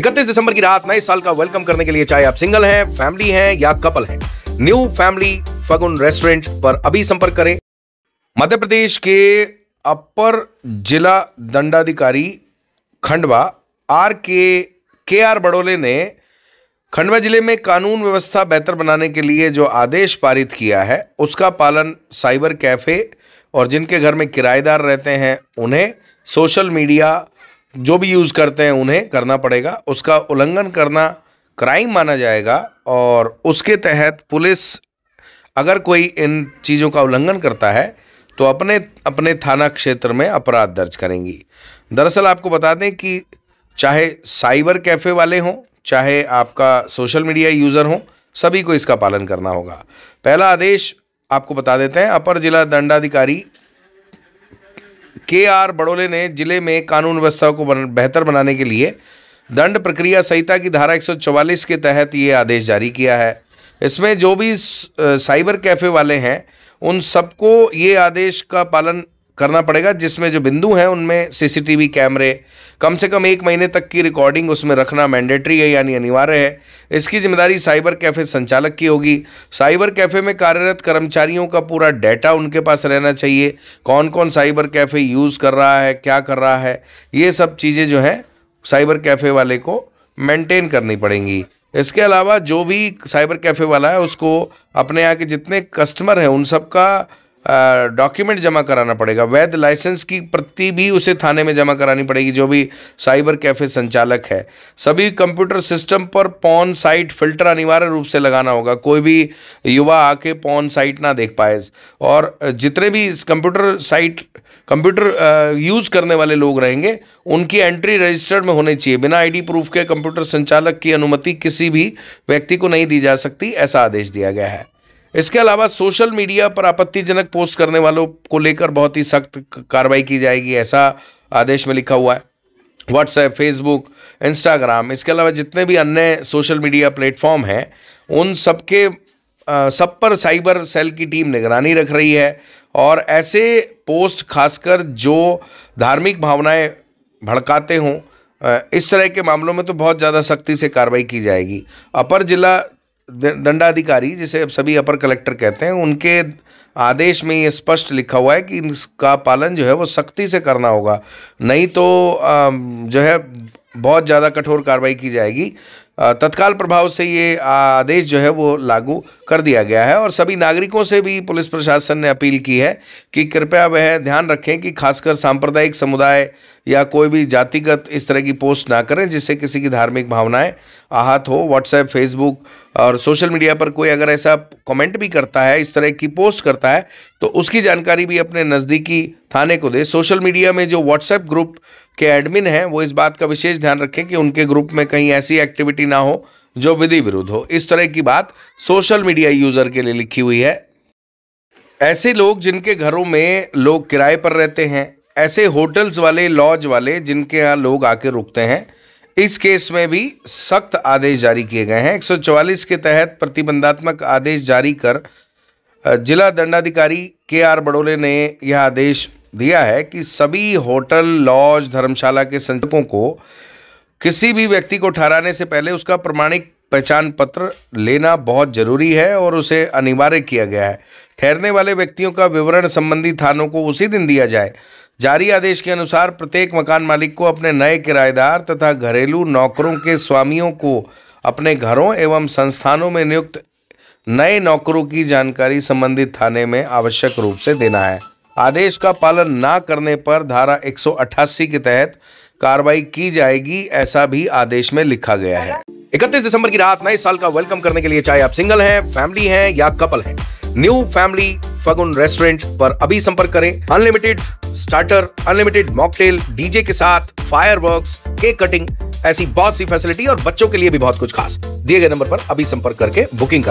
इकतीस दिसंबर की रात नए साल का वेलकम करने के लिए चाहे आप सिंगल हैं फैमिली हैं या कपल हैं न्यू फैमिली फगुन रेस्टोरेंट पर अभी संपर्क करें मध्य प्रदेश के अपर जिला दंडाधिकारी खंडवा आर के के आर बड़ोले ने खंडवा जिले में कानून व्यवस्था बेहतर बनाने के लिए जो आदेश पारित किया है उसका पालन साइबर कैफ़े और जिनके घर में किराएदार रहते हैं उन्हें सोशल मीडिया जो भी यूज़ करते हैं उन्हें करना पड़ेगा उसका उल्लंघन करना क्राइम माना जाएगा और उसके तहत पुलिस अगर कोई इन चीज़ों का उल्लंघन करता है तो अपने अपने थाना क्षेत्र में अपराध दर्ज करेंगी दरअसल आपको बता दें कि चाहे साइबर कैफ़े वाले हों चाहे आपका सोशल मीडिया यूज़र हो सभी को इसका पालन करना होगा पहला आदेश आपको बता देते हैं अपर जिला दंडाधिकारी के आर बड़ोले ने जिले में कानून व्यवस्था को बन, बेहतर बनाने के लिए दंड प्रक्रिया संहिता की धारा 144 के तहत ये आदेश जारी किया है इसमें जो भी साइबर कैफ़े वाले हैं उन सबको ये आदेश का पालन करना पड़ेगा जिसमें जो बिंदु हैं उनमें सीसीटीवी कैमरे कम से कम एक महीने तक की रिकॉर्डिंग उसमें रखना मैंडेटरी है यानी अनिवार्य है इसकी जिम्मेदारी साइबर कैफ़े संचालक की होगी साइबर कैफ़े में कार्यरत कर्मचारियों का पूरा डाटा उनके पास रहना चाहिए कौन कौन साइबर कैफ़े यूज़ कर रहा है क्या कर रहा है ये सब चीज़ें जो हैं साइबर कैफ़े वाले को मैंटेन करनी पड़ेंगी इसके अलावा जो भी साइबर कैफ़े वाला है उसको अपने यहाँ के जितने कस्टमर हैं उन सबका डॉक्यूमेंट जमा कराना पड़ेगा वैध लाइसेंस की प्रति भी उसे थाने में जमा करानी पड़ेगी जो भी साइबर कैफे संचालक है सभी कंप्यूटर सिस्टम पर पॉन साइट फिल्टर अनिवार्य रूप से लगाना होगा कोई भी युवा आके पॉन साइट ना देख पाए और जितने भी इस कंप्यूटर साइट कंप्यूटर यूज़ करने वाले लोग रहेंगे उनकी एंट्री रजिस्टर्ड में होनी चाहिए बिना आई प्रूफ के कंप्यूटर संचालक की अनुमति किसी भी व्यक्ति को नहीं दी जा सकती ऐसा आदेश दिया गया है इसके अलावा सोशल मीडिया पर आपत्तिजनक पोस्ट करने वालों को लेकर बहुत ही सख्त कार्रवाई की जाएगी ऐसा आदेश में लिखा हुआ है व्हाट्सएप फेसबुक इंस्टाग्राम इसके अलावा जितने भी अन्य सोशल मीडिया प्लेटफॉर्म हैं उन सबके सब पर साइबर सेल की टीम निगरानी रख रही है और ऐसे पोस्ट खासकर जो धार्मिक भावनाएं भड़काते हों इस तरह के मामलों में तो बहुत ज़्यादा सख्ती से कार्रवाई की जाएगी अपर जिला दंडाधिकारी जिसे अब सभी अपर कलेक्टर कहते हैं उनके आदेश में ये स्पष्ट लिखा हुआ है कि इसका पालन जो है वो सख्ती से करना होगा नहीं तो जो है बहुत ज़्यादा कठोर कार्रवाई की जाएगी तत्काल प्रभाव से ये आदेश जो है वो लागू कर दिया गया है और सभी नागरिकों से भी पुलिस प्रशासन ने अपील की है कि कृपया वह ध्यान रखें कि खासकर सांप्रदायिक समुदाय या कोई भी जातिगत इस तरह की पोस्ट ना करें जिससे किसी की धार्मिक भावनाएं आहत हो व्हाट्सएप फेसबुक और सोशल मीडिया पर कोई अगर ऐसा कमेंट भी करता है इस तरह की पोस्ट करता है तो उसकी जानकारी भी अपने नज़दीकी थाने को दे सोशल मीडिया में जो व्हाट्सएप ग्रुप के एडमिन हैं वो इस बात का विशेष ध्यान रखें कि उनके ग्रुप में कहीं ऐसी एक्टिविटी ना हो जो विधि विरुद्ध हो इस तरह की बात सोशल मीडिया यूज़र के लिए लिखी हुई है ऐसे लोग जिनके घरों में लोग किराए पर रहते हैं ऐसे होटल्स वाले लॉज वाले जिनके यहाँ लोग आके रुकते हैं इस केस में भी सख्त आदेश जारी किए गए हैं 144 के तहत प्रतिबंधात्मक आदेश जारी कर जिला दंडाधिकारी के आर बड़ोले ने यह आदेश दिया है कि सभी होटल लॉज धर्मशाला के संचालकों को किसी भी व्यक्ति को ठहराने से पहले उसका प्रमाणिक पहचान पत्र लेना बहुत जरूरी है और उसे अनिवार्य किया गया है ठहरने वाले व्यक्तियों का विवरण संबंधी थानों को उसी दिन दिया जाए जारी आदेश के अनुसार प्रत्येक मकान मालिक को अपने नए किराएदार तथा घरेलू नौकरों के स्वामियों को अपने घरों एवं संस्थानों में नियुक्त नए नौकरों की जानकारी संबंधित थाने में आवश्यक रूप से देना है आदेश का पालन ना करने पर धारा 188 के तहत कार्रवाई की जाएगी ऐसा भी आदेश में लिखा गया है 31 दिसंबर की रात नए साल का वेलकम करने के लिए चाहे आप सिंगल हैं फैमिली हैं या कपल हैं न्यू फैमिली फगुन रेस्टोरेंट पर अभी संपर्क करें unlimited starter unlimited mocktail DJ के साथ वर्क केक कटिंग ऐसी बहुत सी फैसिलिटी और बच्चों के लिए भी बहुत कुछ खास दिए गए नंबर पर अभी संपर्क करके बुकिंग कर